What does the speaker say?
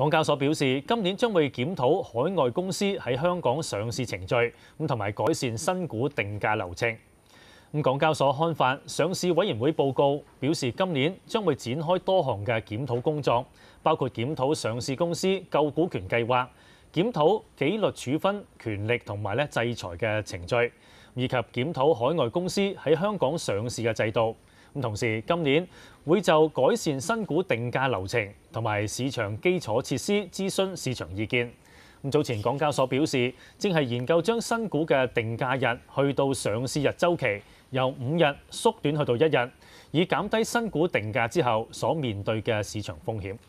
港交所表示，今年將會檢討海外公司喺香港上市程序，咁同埋改善新股定價流程。咁港交所刊發上市委員會報告，表示今年將會展開多項嘅檢討工作，包括檢討上市公司舊股權計劃、檢討紀律處分權力同埋咧制裁嘅程序，以及檢討海外公司喺香港上市嘅制度。咁同時，今年會就改善新股定價流程同埋市場基礎設施諮詢市場意見。咁早前港交所表示，正係研究將新股嘅定價日去到上市日週期由五日縮短去到一日，以減低新股定價之後所面對嘅市場風險。